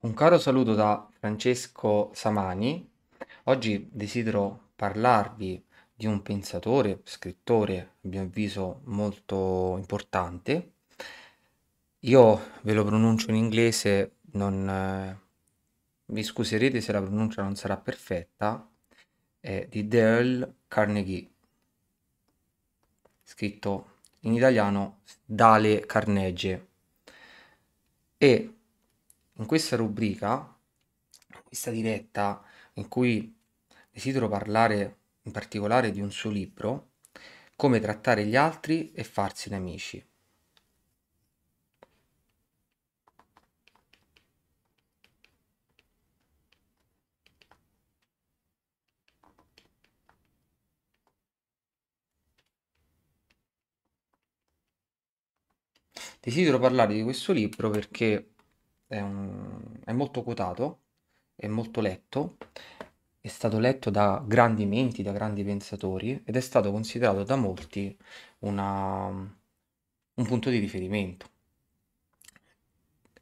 Un caro saluto da Francesco Samani. Oggi desidero parlarvi di un pensatore, scrittore, a mio avviso molto importante. Io ve lo pronuncio in inglese, non, eh, vi scuserete se la pronuncia non sarà perfetta, è di Dale Carnegie, scritto in italiano Dale Carnegie. E in questa rubrica, in questa diretta in cui desidero parlare in particolare di un suo libro, Come trattare gli altri e farsi nemici. Desidero parlare di questo libro perché è, un, è molto quotato, è molto letto, è stato letto da grandi menti, da grandi pensatori ed è stato considerato da molti una, un punto di riferimento.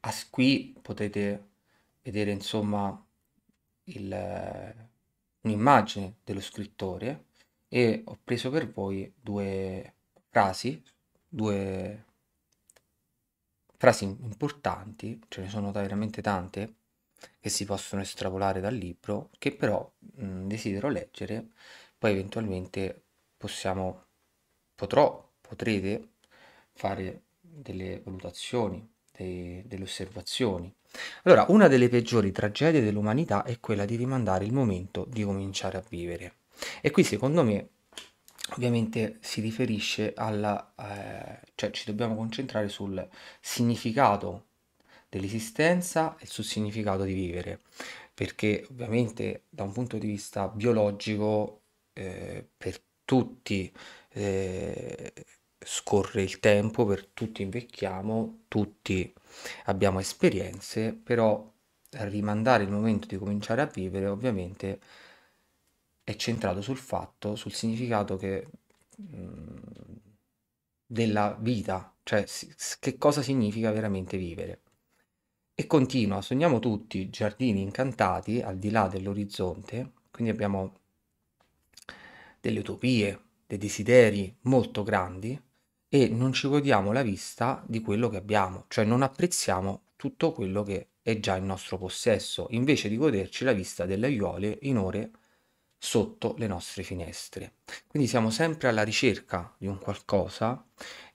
As qui potete vedere insomma il, un'immagine dello scrittore e ho preso per voi due frasi, due frasi importanti, ce ne sono veramente tante, che si possono estrapolare dal libro, che però mh, desidero leggere, poi eventualmente possiamo, potrò, potrete fare delle valutazioni, dei, delle osservazioni. Allora, una delle peggiori tragedie dell'umanità è quella di rimandare il momento di cominciare a vivere. E qui secondo me ovviamente si riferisce alla... Eh, cioè ci dobbiamo concentrare sul significato dell'esistenza e sul significato di vivere, perché ovviamente da un punto di vista biologico eh, per tutti eh, scorre il tempo, per tutti invecchiamo, tutti abbiamo esperienze, però rimandare il momento di cominciare a vivere ovviamente è centrato sul fatto, sul significato che, della vita, cioè che cosa significa veramente vivere. E continua, sogniamo tutti giardini incantati al di là dell'orizzonte, quindi abbiamo delle utopie, dei desideri molto grandi e non ci godiamo la vista di quello che abbiamo, cioè non apprezziamo tutto quello che è già in nostro possesso, invece di goderci la vista delle aiuole in ore sotto le nostre finestre. Quindi siamo sempre alla ricerca di un qualcosa.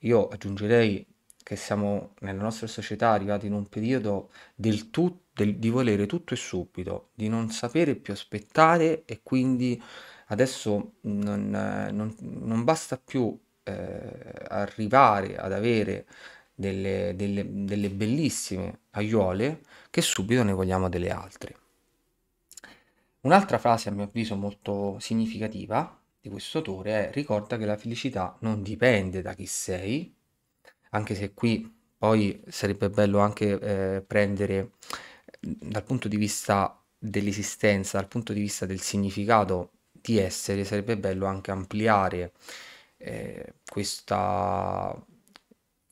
Io aggiungerei che siamo nella nostra società arrivati in un periodo del tutto del, di volere tutto e subito, di non sapere più aspettare e quindi adesso non, non, non basta più eh, arrivare ad avere delle, delle, delle bellissime aiuole che subito ne vogliamo delle altre. Un'altra frase a mio avviso molto significativa di questo autore è ricorda che la felicità non dipende da chi sei, anche se qui poi sarebbe bello anche eh, prendere dal punto di vista dell'esistenza, dal punto di vista del significato di essere, sarebbe bello anche ampliare eh, questa,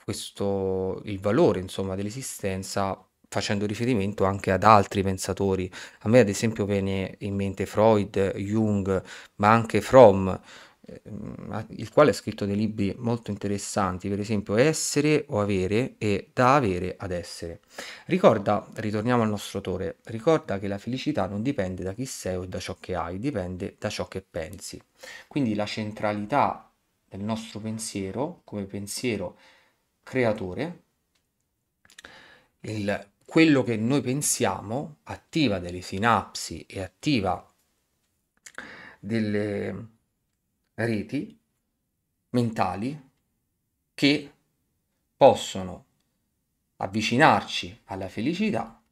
questo, il valore insomma, dell'esistenza facendo riferimento anche ad altri pensatori. A me ad esempio viene in mente Freud, Jung, ma anche Fromm, ehm, il quale ha scritto dei libri molto interessanti, per esempio Essere o Avere e Da Avere ad Essere. Ricorda, ritorniamo al nostro autore, ricorda che la felicità non dipende da chi sei o da ciò che hai, dipende da ciò che pensi. Quindi la centralità del nostro pensiero come pensiero creatore, il quello che noi pensiamo attiva delle sinapsi e attiva delle reti mentali che possono avvicinarci alla felicità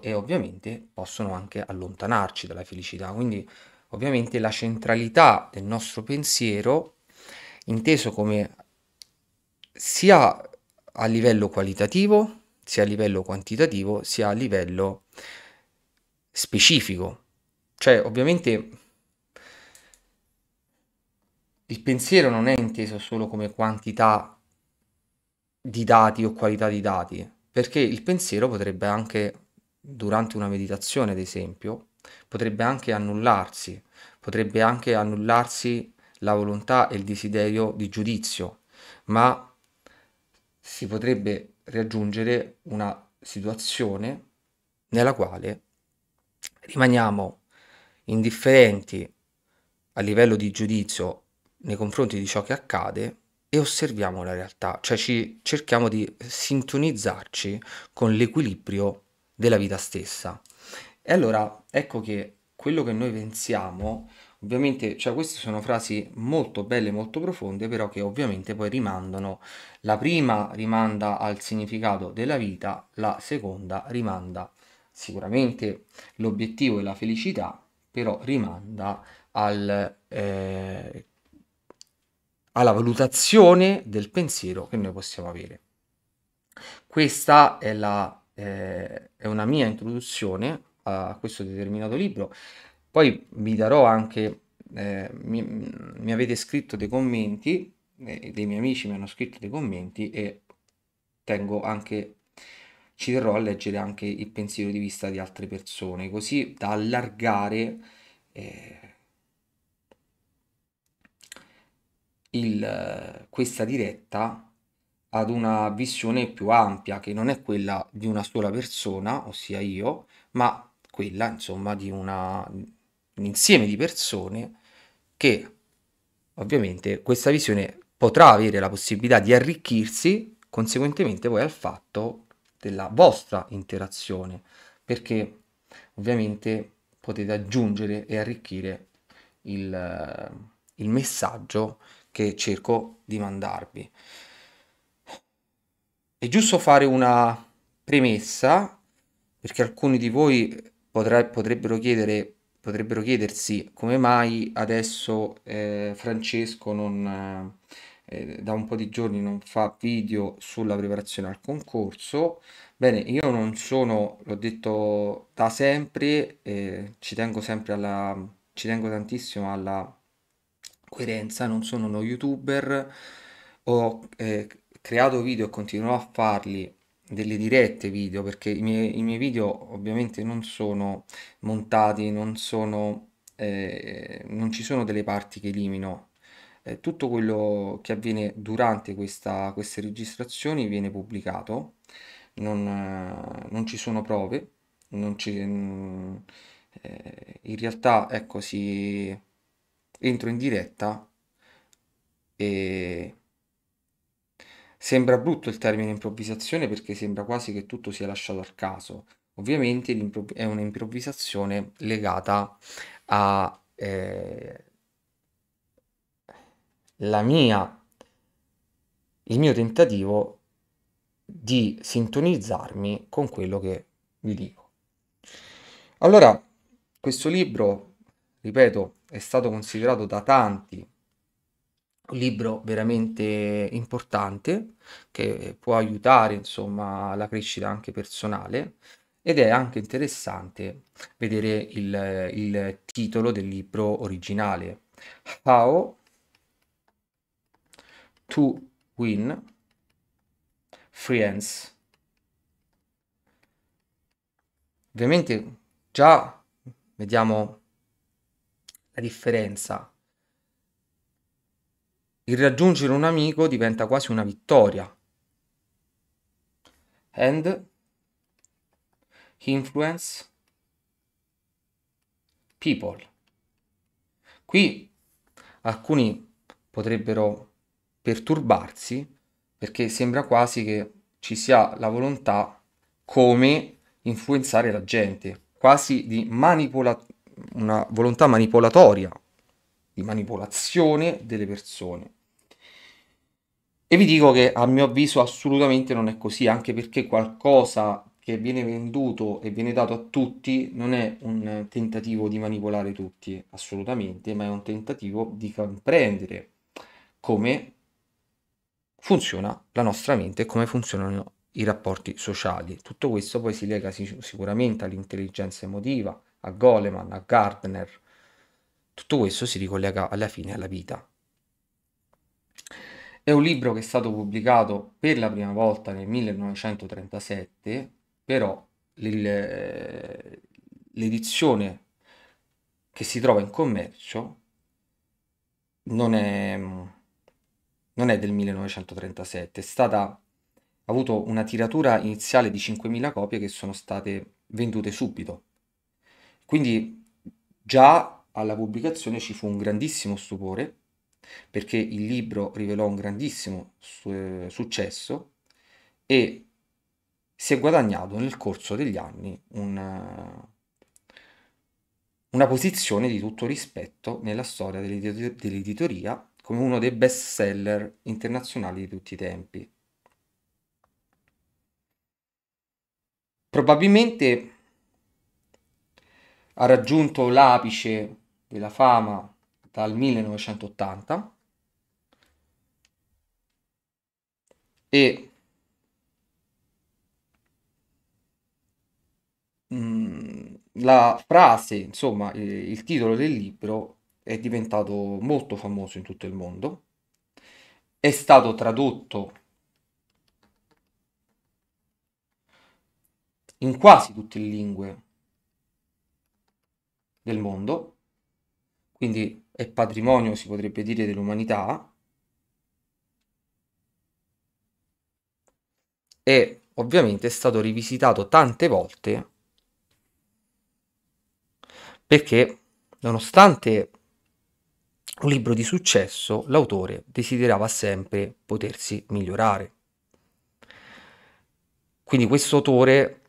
e ovviamente possono anche allontanarci dalla felicità. Quindi ovviamente la centralità del nostro pensiero, inteso come sia a livello qualitativo sia a livello quantitativo sia a livello specifico. Cioè, ovviamente il pensiero non è inteso solo come quantità di dati o qualità di dati, perché il pensiero potrebbe anche, durante una meditazione ad esempio, potrebbe anche annullarsi, potrebbe anche annullarsi la volontà e il desiderio di giudizio, ma si potrebbe raggiungere una situazione nella quale rimaniamo indifferenti a livello di giudizio nei confronti di ciò che accade e osserviamo la realtà, cioè ci cerchiamo di sintonizzarci con l'equilibrio della vita stessa. E allora ecco che quello che noi pensiamo Ovviamente, cioè, queste sono frasi molto belle, molto profonde, però che ovviamente poi rimandano. La prima rimanda al significato della vita, la seconda rimanda sicuramente l'obiettivo e la felicità, però rimanda al, eh, alla valutazione del pensiero che noi possiamo avere. Questa è, la, eh, è una mia introduzione a questo determinato libro. Poi vi darò anche, eh, mi, mi, avete scritto dei commenti, eh, dei miei amici mi hanno scritto dei commenti e tengo anche, ci terrò a leggere anche il pensiero di vista di altre persone, così da allargare eh, il, questa diretta ad una visione più ampia che non è quella di una sola persona, ossia io, ma quella insomma di una un insieme di persone che ovviamente questa visione potrà avere la possibilità di arricchirsi conseguentemente poi al fatto della vostra interazione, perché ovviamente potete aggiungere e arricchire il, il messaggio che cerco di mandarvi. È giusto fare una premessa, perché alcuni di voi potrebbero chiedere potrebbero chiedersi come mai adesso eh, Francesco non, eh, eh, da un po' di giorni non fa video sulla preparazione al concorso. Bene, io non sono, l'ho detto da sempre, eh, ci tengo sempre alla, ci tengo tantissimo alla coerenza, non sono uno youtuber, ho eh, creato video e continuerò a farli delle dirette video perché i miei, i miei video ovviamente non sono montati, non, sono, eh, non ci sono delle parti che elimino. Eh, tutto quello che avviene durante questa, queste registrazioni viene pubblicato, non, eh, non ci sono prove, non ci, mm, eh, in realtà ecco si entro in diretta e Sembra brutto il termine improvvisazione perché sembra quasi che tutto sia lasciato al caso. Ovviamente è un'improvvisazione legata alla eh, mia, il mio tentativo di sintonizzarmi con quello che vi dico. Allora, questo libro, ripeto, è stato considerato da tanti un libro veramente importante che può aiutare insomma alla crescita anche personale ed è anche interessante vedere il, il titolo del libro originale How to Win Friends ovviamente già vediamo la differenza il raggiungere un amico diventa quasi una vittoria. And influence people. Qui alcuni potrebbero perturbarsi perché sembra quasi che ci sia la volontà come influenzare la gente, quasi di manipola- una volontà manipolatoria, di manipolazione delle persone. E vi dico che a mio avviso assolutamente non è così, anche perché qualcosa che viene venduto e viene dato a tutti non è un tentativo di manipolare tutti, assolutamente, ma è un tentativo di comprendere come funziona la nostra mente e come funzionano i rapporti sociali. Tutto questo poi si lega sicuramente all'intelligenza emotiva, a Goleman, a Gardner. Tutto questo si ricollega alla fine alla vita, è un libro che è stato pubblicato per la prima volta nel 1937, però eh, l'edizione che si trova in commercio non è, non è del 1937, è stata, ha avuto una tiratura iniziale di 5.000 copie che sono state vendute subito. Quindi già alla pubblicazione ci fu un grandissimo stupore perché il libro rivelò un grandissimo su- eh, successo e si è guadagnato nel corso degli anni una, una posizione di tutto rispetto nella storia dell'editoria, dell'editoria come uno dei best seller internazionali di tutti i tempi. Probabilmente ha raggiunto l'apice della fama dal 1980 e mm, la frase, insomma, il titolo del libro è diventato molto famoso in tutto il mondo, è stato tradotto in quasi tutte le lingue del mondo, quindi è patrimonio, si potrebbe dire, dell'umanità e ovviamente è stato rivisitato tante volte perché nonostante un libro di successo, l'autore desiderava sempre potersi migliorare. Quindi questo autore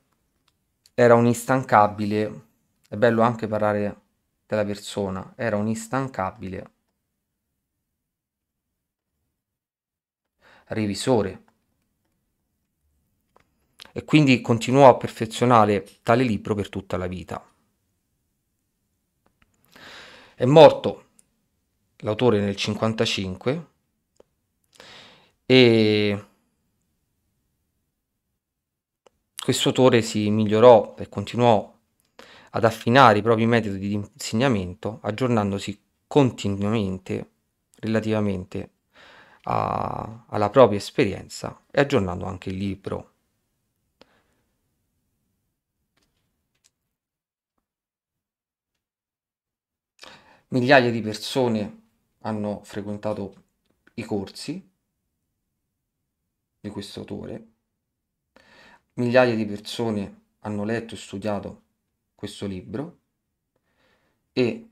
era un instancabile, è bello anche parlare della persona, era un instancabile revisore. E quindi continuò a perfezionare tale libro per tutta la vita. È morto l'autore nel 55 e questo autore si migliorò e continuò ad affinare i propri metodi di insegnamento, aggiornandosi continuamente relativamente a, alla propria esperienza e aggiornando anche il libro. Migliaia di persone hanno frequentato i corsi di questo autore, migliaia di persone hanno letto e studiato questo libro e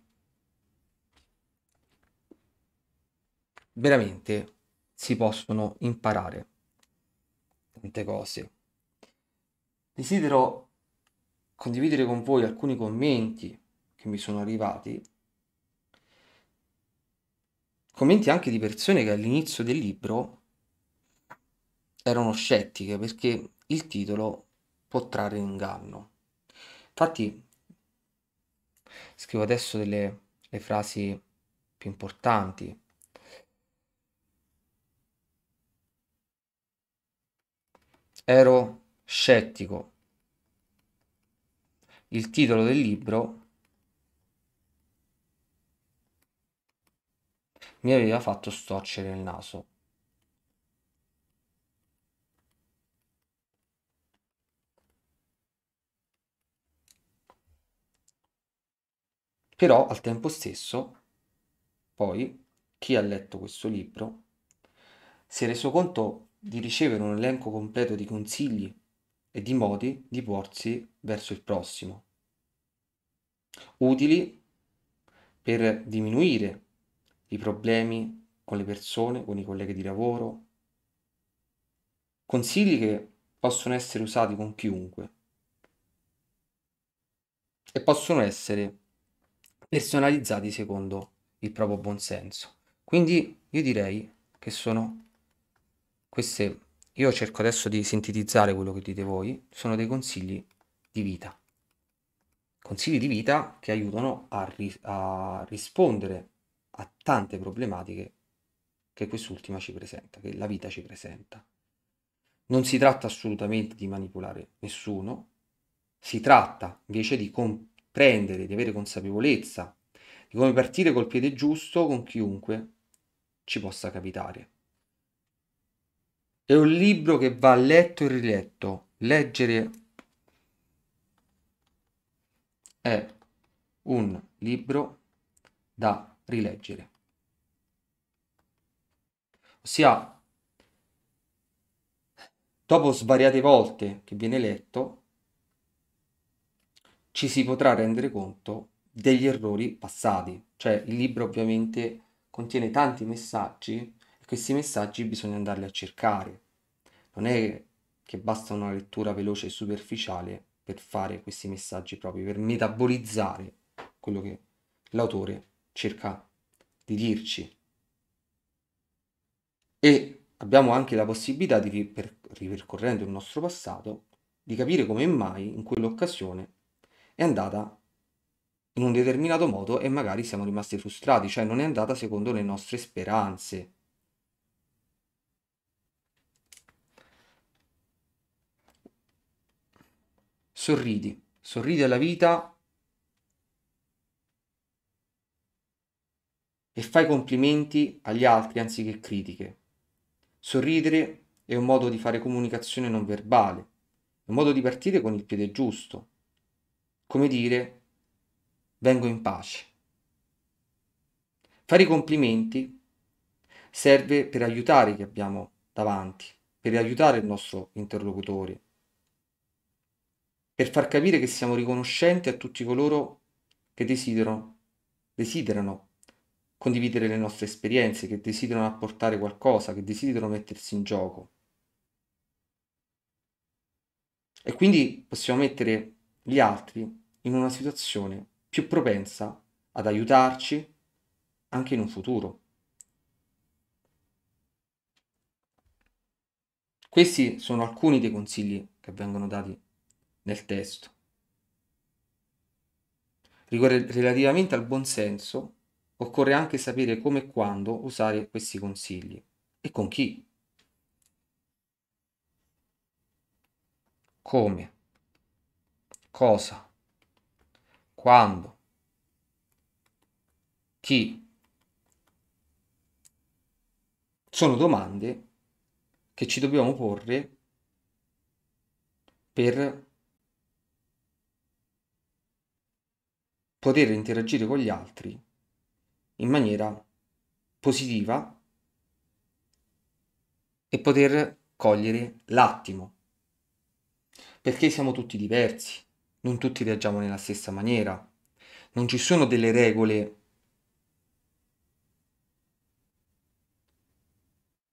veramente si possono imparare tante cose. Desidero condividere con voi alcuni commenti che mi sono arrivati, commenti anche di persone che all'inizio del libro erano scettiche perché il titolo può trarre inganno. Infatti, scrivo adesso delle le frasi più importanti. Ero scettico. Il titolo del libro mi aveva fatto storcere il naso. Però al tempo stesso, poi, chi ha letto questo libro si è reso conto di ricevere un elenco completo di consigli e di modi di porsi verso il prossimo, utili per diminuire i problemi con le persone, con i colleghi di lavoro, consigli che possono essere usati con chiunque e possono essere personalizzati secondo il proprio buon senso. Quindi io direi che sono queste, io cerco adesso di sintetizzare quello che dite voi, sono dei consigli di vita. Consigli di vita che aiutano a, ri- a rispondere a tante problematiche che quest'ultima ci presenta, che la vita ci presenta. Non si tratta assolutamente di manipolare nessuno, si tratta invece di comp- prendere, di avere consapevolezza di come partire col piede giusto con chiunque ci possa capitare. È un libro che va letto e riletto. Leggere è un libro da rileggere. Ossia, dopo svariate volte che viene letto, ci si potrà rendere conto degli errori passati. Cioè il libro ovviamente contiene tanti messaggi e questi messaggi bisogna andarli a cercare. Non è che basta una lettura veloce e superficiale per fare questi messaggi proprio, per metabolizzare quello che l'autore cerca di dirci. E abbiamo anche la possibilità di, ripercorrendo il nostro passato, di capire come mai in quell'occasione è andata in un determinato modo e magari siamo rimasti frustrati, cioè non è andata secondo le nostre speranze. Sorridi, sorridi alla vita e fai complimenti agli altri anziché critiche. Sorridere è un modo di fare comunicazione non verbale, è un modo di partire con il piede giusto, come dire, vengo in pace. Fare i complimenti serve per aiutare chi abbiamo davanti, per aiutare il nostro interlocutore, per far capire che siamo riconoscenti a tutti coloro che desiderano, desiderano condividere le nostre esperienze, che desiderano apportare qualcosa, che desiderano mettersi in gioco. E quindi possiamo mettere gli altri in una situazione più propensa ad aiutarci anche in un futuro. Questi sono alcuni dei consigli che vengono dati nel testo. Relativamente al buon senso, occorre anche sapere come e quando usare questi consigli e con chi. Come? cosa, quando, chi. Sono domande che ci dobbiamo porre per poter interagire con gli altri in maniera positiva e poter cogliere l'attimo, perché siamo tutti diversi, non tutti viaggiamo nella stessa maniera, non ci sono delle regole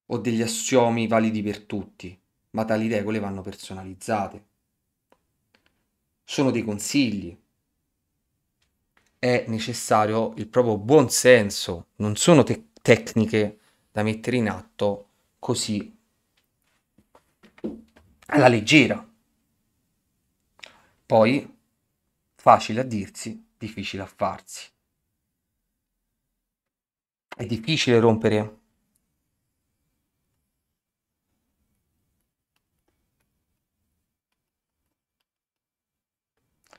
o degli assiomi validi per tutti, ma tali regole vanno personalizzate. Sono dei consigli. È necessario il proprio buon senso, non sono te- tecniche da mettere in atto così alla leggera. Poi, facile a dirsi, difficile a farsi. È difficile rompere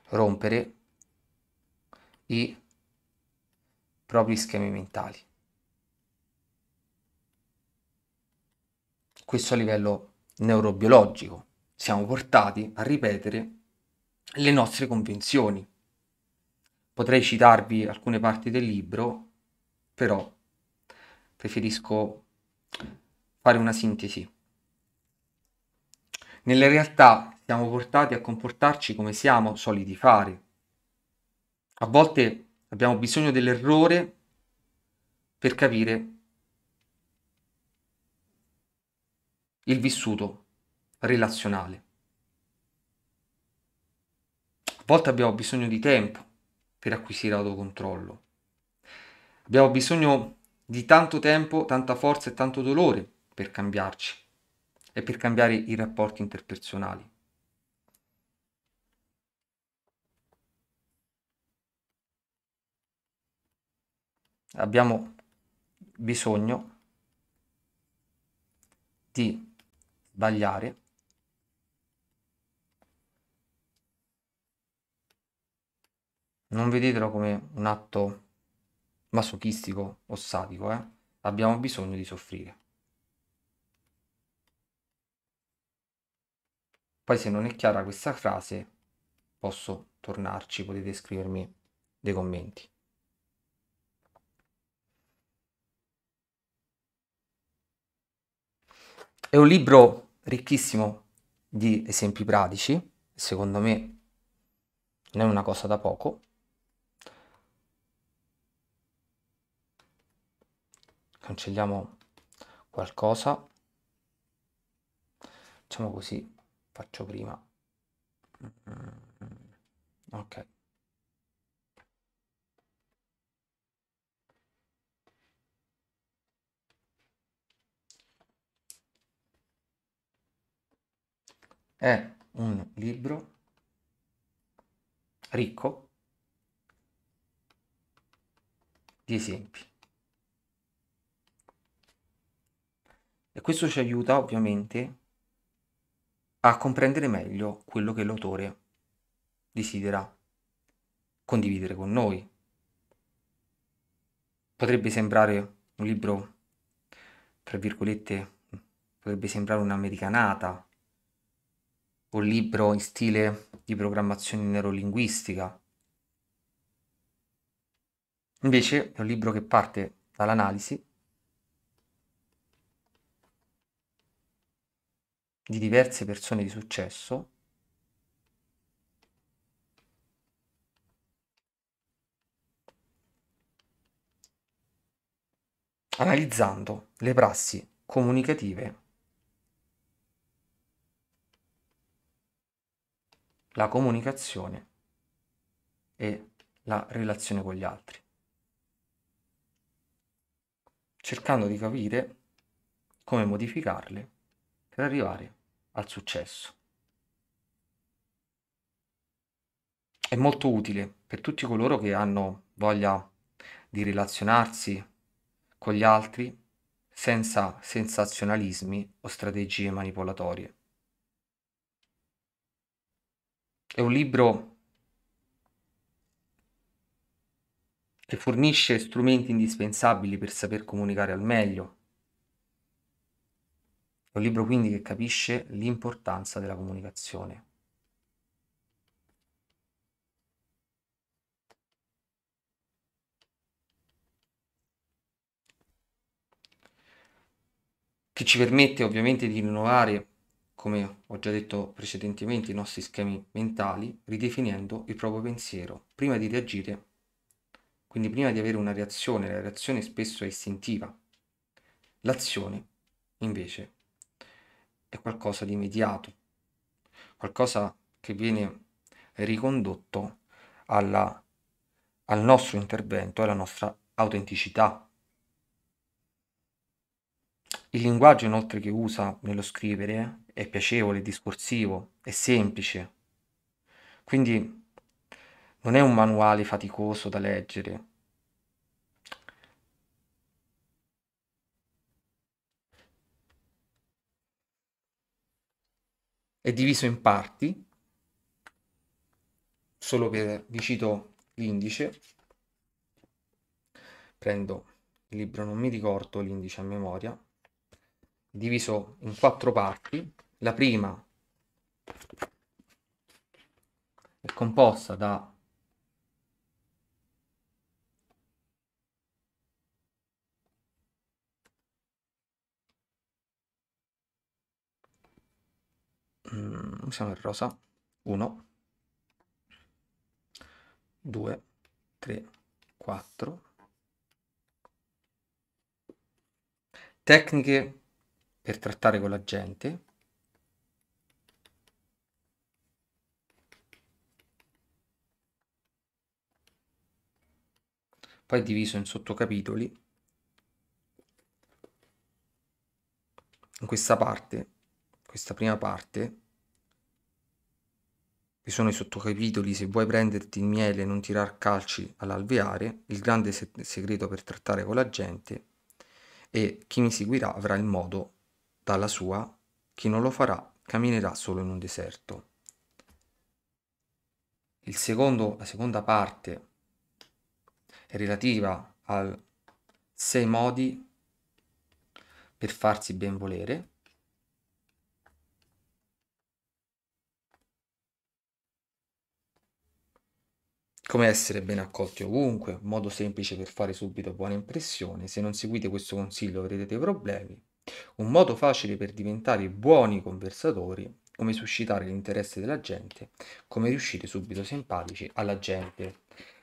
rompere i propri schemi mentali. Questo a livello neurobiologico. Siamo portati a ripetere le nostre convinzioni. Potrei citarvi alcune parti del libro, però preferisco fare una sintesi. Nelle realtà siamo portati a comportarci come siamo soliti fare. A volte abbiamo bisogno dell'errore per capire il vissuto relazionale. A volte abbiamo bisogno di tempo per acquisire autocontrollo. Abbiamo bisogno di tanto tempo, tanta forza e tanto dolore per cambiarci e per cambiare i rapporti interpersonali. Abbiamo bisogno di sbagliare non vedetelo come un atto masochistico o sadico, eh? abbiamo bisogno di soffrire. Poi se non è chiara questa frase posso tornarci, potete scrivermi dei commenti. È un libro ricchissimo di esempi pratici, secondo me non è una cosa da poco, cancelliamo qualcosa facciamo così faccio prima ok è un libro ricco di esempi E questo ci aiuta ovviamente a comprendere meglio quello che l'autore desidera condividere con noi. Potrebbe sembrare un libro, tra virgolette, potrebbe sembrare un'americanata, un libro in stile di programmazione neurolinguistica. Invece è un libro che parte dall'analisi di diverse persone di successo analizzando le prassi comunicative, la comunicazione e la relazione con gli altri, cercando di capire come modificarle per arrivare al successo. È molto utile per tutti coloro che hanno voglia di relazionarsi con gli altri senza sensazionalismi o strategie manipolatorie. È un libro che fornisce strumenti indispensabili per saper comunicare al meglio è un libro quindi che capisce l'importanza della comunicazione. che ci permette ovviamente di rinnovare, come ho già detto precedentemente, i nostri schemi mentali, ridefinendo il proprio pensiero prima di reagire, quindi prima di avere una reazione, la reazione spesso è istintiva, l'azione invece è qualcosa di immediato, qualcosa che viene ricondotto alla, al nostro intervento alla nostra autenticità. Il linguaggio inoltre che usa nello scrivere è piacevole, è discorsivo, è semplice, quindi non è un manuale faticoso da leggere, è diviso in parti, solo per, vi cito l'indice, prendo il libro, non mi ricordo l'indice a memoria, diviso in quattro parti, la prima è composta da mm, usiamo il rosa 1 2 3 4 tecniche per trattare con la gente poi diviso in sottocapitoli in questa parte questa prima parte vi sono i sottocapitoli se vuoi prenderti il miele e non tirar calci all'alveare, il grande se- segreto per trattare con la gente e chi mi seguirà avrà il modo dalla sua, chi non lo farà camminerà solo in un deserto. Secondo, la seconda parte è relativa al sei modi per farsi benvolere come essere ben accolti ovunque, un modo semplice per fare subito buona impressione, se non seguite questo consiglio avrete dei problemi, un modo facile per diventare buoni conversatori, come suscitare l'interesse della gente, come riuscire subito simpatici alla gente.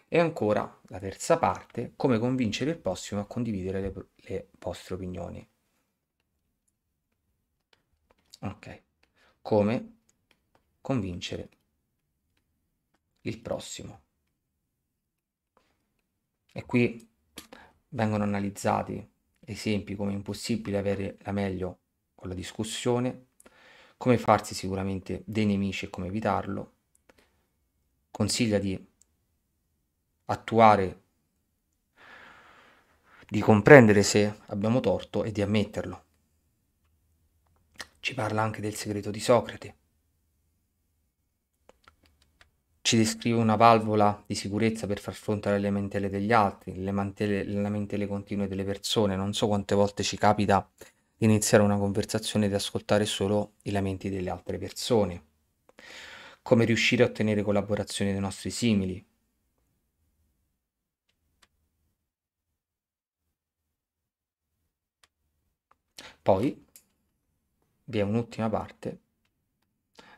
E ancora la terza parte, come convincere il prossimo a condividere le, le vostre opinioni. Ok, come convincere il prossimo. E qui vengono analizzati esempi come impossibile avere la meglio con la discussione, come farsi sicuramente dei nemici e come evitarlo. Consiglia di attuare, di comprendere se abbiamo torto e di ammetterlo. Ci parla anche del segreto di Socrate, ci descrive una valvola di sicurezza per far fronte alle lamentele degli altri, le lamentele continue delle persone. Non so quante volte ci capita di iniziare una conversazione e di ascoltare solo i lamenti delle altre persone. Come riuscire a ottenere collaborazione dei nostri simili. Poi vi è un'ultima parte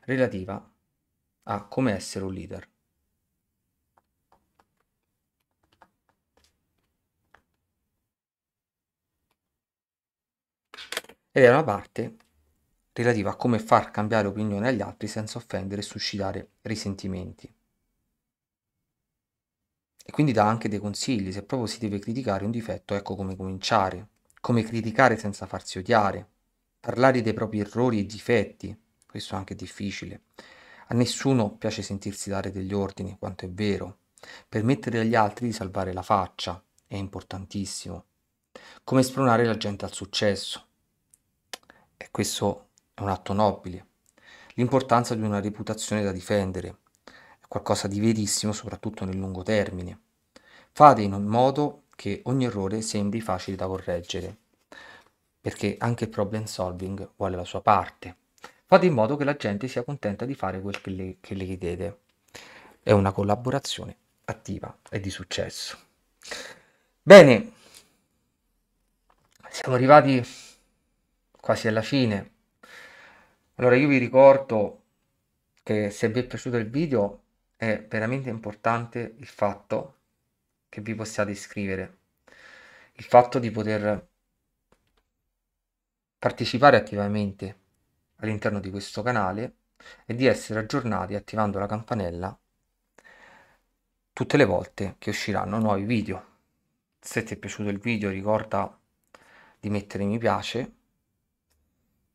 relativa a a come essere un leader. Ed è una parte relativa a come far cambiare opinione agli altri senza offendere e suscitare risentimenti. E quindi dà anche dei consigli, se proprio si deve criticare un difetto, ecco come cominciare, come criticare senza farsi odiare, parlare dei propri errori e difetti, questo anche è anche difficile, a nessuno piace sentirsi dare degli ordini, quanto è vero. Permettere agli altri di salvare la faccia è importantissimo. Come spronare la gente al successo. E questo è un atto nobile. L'importanza di una reputazione da difendere è qualcosa di verissimo soprattutto nel lungo termine. Fate in un modo che ogni errore sembri facile da correggere, perché anche il problem solving vuole la sua parte. Fate in modo che la gente sia contenta di fare quel che le, che le chiedete. È una collaborazione attiva e di successo. Bene, siamo arrivati quasi alla fine. Allora io vi ricordo che se vi è piaciuto il video è veramente importante il fatto che vi possiate iscrivere, il fatto di poter partecipare attivamente all'interno di questo canale e di essere aggiornati attivando la campanella tutte le volte che usciranno nuovi video. Se ti è piaciuto il video ricorda di mettere mi piace.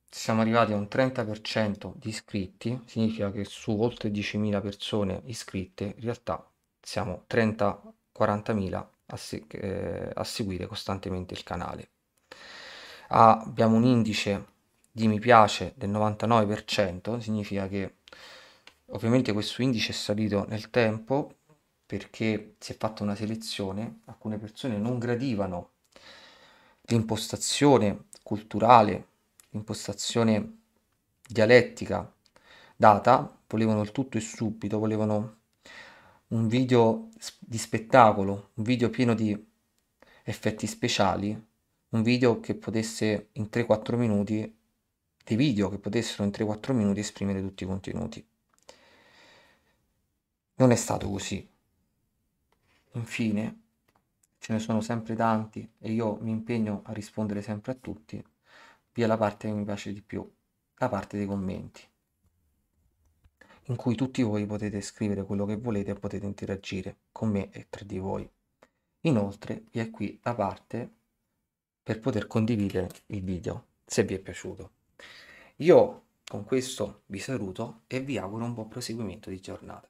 Siamo arrivati a un 30% di iscritti, significa che su oltre 10.000 persone iscritte in realtà siamo 30-40.000 a, se eh, a seguire costantemente il canale. Ah, abbiamo un indice di mi piace del 99% significa che ovviamente questo indice è salito nel tempo perché si è fatta una selezione, alcune persone non gradivano l'impostazione culturale, l'impostazione dialettica data, volevano il tutto e subito, volevano un video di spettacolo, un video pieno di effetti speciali, un video che potesse in 3-4 minuti dei video che potessero in 3-4 minuti esprimere tutti i contenuti. Non è stato così. Infine, ce ne sono sempre tanti e io mi impegno a rispondere sempre a tutti, via la parte che mi piace di più, la parte dei commenti, in cui tutti voi potete scrivere quello che volete e potete interagire con me e tra di voi. Inoltre vi è qui la parte per poter condividere il video se vi è piaciuto. Io con questo vi saluto e vi auguro un buon proseguimento di giornata.